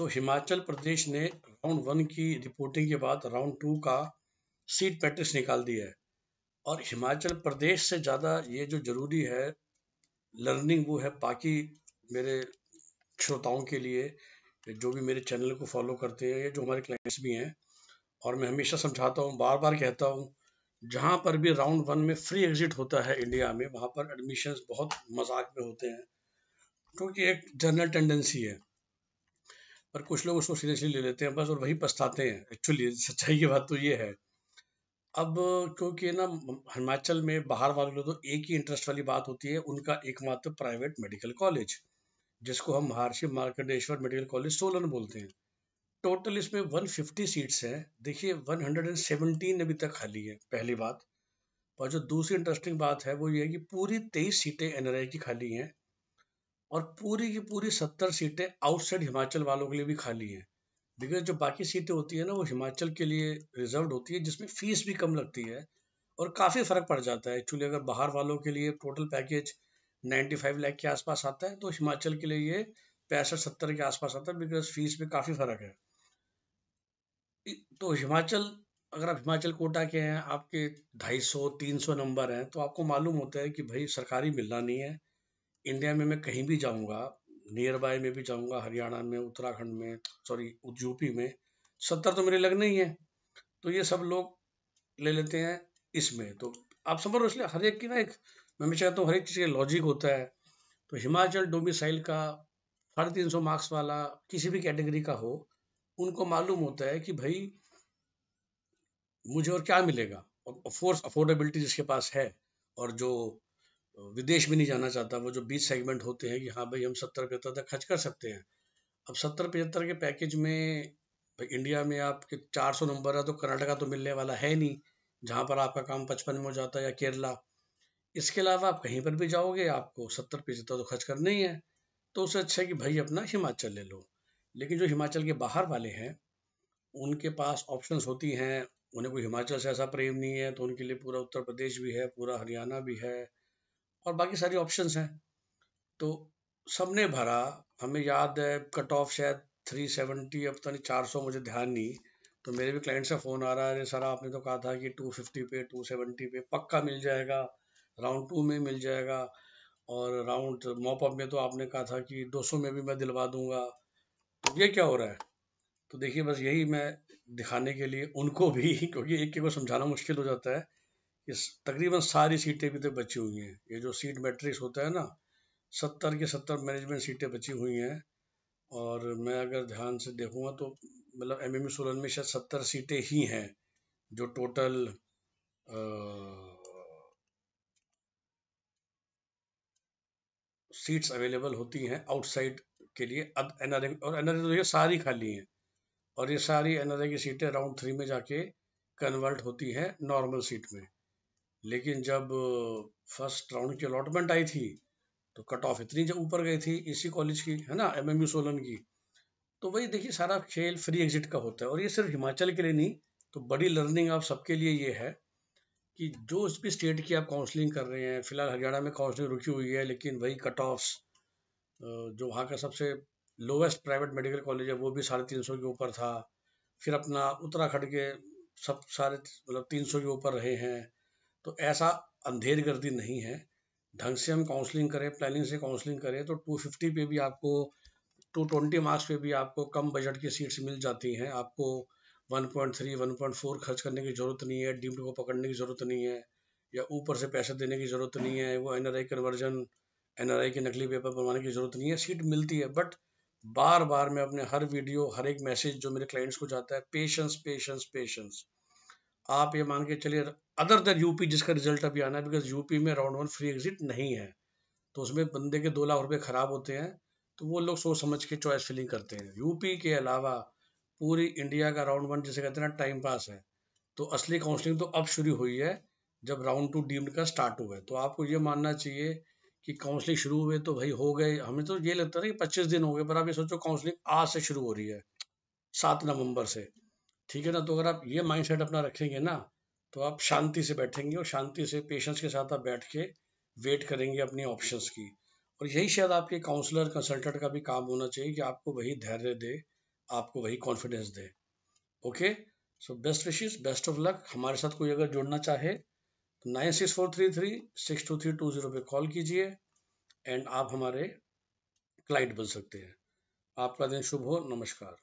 तो हिमाचल प्रदेश ने round one की रिपोर्टिंग के बाद राउंड टू का सीट पैट्रिक्स निकाल दिया है और हिमाचल प्रदेश से ज़्यादा ये जो जरूरी है लर्निंग वो है बाकी मेरे श्रोताओं के लिए जो भी मेरे चैनल को फॉलो करते हैं या जो हमारे क्लाइंट्स भी हैं और मैं हमेशा समझाता हूँ बार बार कहता हूँ जहाँ पर भी राउंड वन में फ्री एग्जिट होता है इंडिया में वहाँ पर एडमिशन्स बहुत मजाक में होते हैं क्योंकि एक जनरल टेंडेंसी है पर कुछ लोग उसको सीरियसली ले लेते हैं बस और वही पछताते हैं एक्चुअली सच्चाई की बात तो ये है अब क्योंकि ना हिमाचल में बाहर वाले लोग तो एक ही इंटरेस्ट वाली बात होती है उनका एकमात्र प्राइवेट मेडिकल कॉलेज जिसको हम महर्षि मार्कंडेश्वर मेडिकल कॉलेज सोलन बोलते हैं टोटल इसमें 150 सीट्स हैं देखिए 117 अभी तक खाली है पहली बात और जो दूसरी इंटरेस्टिंग बात है वो ये है कि पूरी तेईस सीटें एन की खाली हैं और पूरी की पूरी सत्तर सीटें आउटसाइड हिमाचल वालों के लिए भी खाली हैं बिकॉज जो बाकी सीटें होती है ना वो हिमाचल के लिए रिजर्व होती है जिसमें फीस भी कम लगती है और काफ़ी फ़र्क पड़ जाता है एक्चुअली अगर बाहर वालों के लिए टोटल पैकेज फाइव लैख के आसपास आता है तो हिमाचल के लिए ये पैंसठ सत्तर के आसपास आता है बिकॉज फीस में काफ़ी फ़र्क है तो हिमाचल अगर आप हिमाचल कोटा के हैं आपके ढाई सौ तीन सौ नंबर हैं तो आपको मालूम होता है कि भाई सरकारी मिलना नहीं है इंडिया में मैं कहीं भी जाऊँगा नियर बाय में भी जाऊँगा हरियाणा में उत्तराखंड में सॉरी यूपी में सत्तर तो मेरे लगने ही हैं तो ये सब लोग ले लेते हैं इसमें तो आप समझ लो इसलिए हर एक की ना एक मैं चाहता हूँ हर एक चीज़ का लॉजिक होता है तो हिमाचल डोमिसाइल का साढ़े तीन सौ मार्क्स वाला किसी भी कैटेगरी का हो उनको मालूम होता है कि भाई मुझे और क्या मिलेगा और फोर्स अफोर्डेबिलिटी जिसके पास है और जो विदेश भी नहीं जाना चाहता वो जो बीस सेगमेंट होते हैं कि हाँ भाई हम सत्तर पचहत्तर तक खर्च कर सकते हैं अब सत्तर पचहत्तर के पैकेज में भाई इंडिया में आपके चार सौ नंबर है तो कर्नाटका तो मिलने वाला है नहीं जहाँ पर आपका काम पचपन में हो जाता है या केरला इसके अलावा आप कहीं पर भी जाओगे आपको सत्तर पचहत्तर तो खर्च करना ही है तो उससे अच्छा है कि भाई अपना हिमाचल ले लो लेकिन जो हिमाचल के बाहर वाले हैं उनके पास ऑप्शंस होती हैं उन्हें कोई हिमाचल से ऐसा प्रेम नहीं है तो उनके लिए पूरा उत्तर प्रदेश भी है पूरा हरियाणा भी है और बाकी सारी ऑप्शन हैं तो सबने भरा हमें याद है कट ऑफ शायद थ्री सेवेंटी अब तीन तो चार सौ मुझे ध्यान नहीं तो मेरे भी क्लाइंट से फ़ोन आ रहा है अरे सर आपने तो कहा था कि टू फिफ्टी पे टू सेवेंटी पे पक्का मिल जाएगा राउंड टू में मिल जाएगा और राउंड मॉपअप में तो आपने कहा था कि दो सौ में भी मैं दिलवा दूंगा तो ये क्या हो रहा है तो देखिए बस यही मैं दिखाने के लिए उनको भी क्योंकि एक के को समझाना मुश्किल हो जाता है इस तकरीबन सारी सीटें भी तो बची हुई हैं ये जो सीट मैट्रिक्स होता है ना सत्तर के सत्तर मैनेजमेंट सीटें बची हुई हैं और मैं अगर ध्यान से देखूँगा तो मतलब एम एम e सोलन में शायद सत्तर सीटें ही हैं जो टोटल आ, सीट्स अवेलेबल होती हैं आउटसाइड के लिए अब एन आर और एन आर तो ये सारी खाली हैं और ये सारी एन आर की सीटें राउंड थ्री में जाके कन्वर्ट होती हैं नॉर्मल सीट में लेकिन जब फर्स्ट राउंड की अलॉटमेंट आई थी तो कट ऑफ इतनी जब ऊपर गई थी इसी कॉलेज की है ना एम सोलन की तो वही देखिए सारा खेल फ्री एग्जिट का होता है और ये सिर्फ हिमाचल के लिए नहीं तो बड़ी लर्निंग आप सबके लिए ये है कि जो इस भी स्टेट की आप काउंसलिंग कर रहे हैं फिलहाल हरियाणा में काउंसलिंग रुकी हुई है लेकिन वही कट ऑफ्स जो वहाँ का सबसे लोवेस्ट प्राइवेट मेडिकल कॉलेज है वो भी साढ़े तीन सौ के ऊपर था फिर अपना उत्तराखंड के सब सारे मतलब तीन सौ के ऊपर रहे हैं तो ऐसा अंधेर गर्दी नहीं है ढंग से हम काउंसलिंग करें प्लानिंग से काउंसलिंग करें तो 250 पे भी आपको 220 मार्क्स पे भी आपको कम बजट की सीट्स मिल जाती हैं आपको 1.3 1.4 खर्च करने की ज़रूरत नहीं है डीम्ड को पकड़ने की ज़रूरत नहीं है या ऊपर से पैसे देने की ज़रूरत नहीं है वो एन कन्वर्जन एन के नकली पेपर बनवाने की ज़रूरत नहीं है सीट मिलती है बट बार बार मैं अपने हर वीडियो हर एक मैसेज जो मेरे क्लाइंट्स को जाता है पेशेंस पेशेंस पेशेंस आप ये मान के चलिए अदर देन यूपी जिसका रिजल्ट अभी आना है बिकॉज यूपी में राउंड वन फ्री एग्जिट नहीं है तो उसमें बंदे के दो लाख रुपये खराब होते हैं तो वो लोग सोच समझ के चॉइस फिलिंग करते हैं यूपी के अलावा पूरी इंडिया का राउंड वन जिसे कहते हैं ना टाइम पास है तो असली काउंसलिंग तो अब शुरू हुई है जब राउंड टू डीम्ड का स्टार्ट हुआ है तो आपको ये मानना चाहिए कि काउंसलिंग शुरू हुए तो भाई हो गए हमें तो ये लगता है कि पच्चीस दिन हो गए पर आप ये सोचो काउंसलिंग आज से शुरू हो रही है सात नवम्बर से ठीक है ना तो अगर आप ये माइंडसेट अपना रखेंगे ना तो आप शांति से बैठेंगे और शांति से पेशेंस के साथ आप बैठ के वेट करेंगे अपनी ऑप्शंस की और यही शायद आपके काउंसलर कंसल्टेंट का भी काम होना चाहिए कि आपको वही धैर्य दे आपको वही कॉन्फिडेंस दे ओके सो बेस्ट विशेष बेस्ट ऑफ लक हमारे साथ कोई अगर जुड़ना चाहे तो nine six four three three six two three two zero पर कॉल कीजिए एंड आप हमारे क्लाइंट बन सकते हैं आपका दिन शुभ हो नमस्कार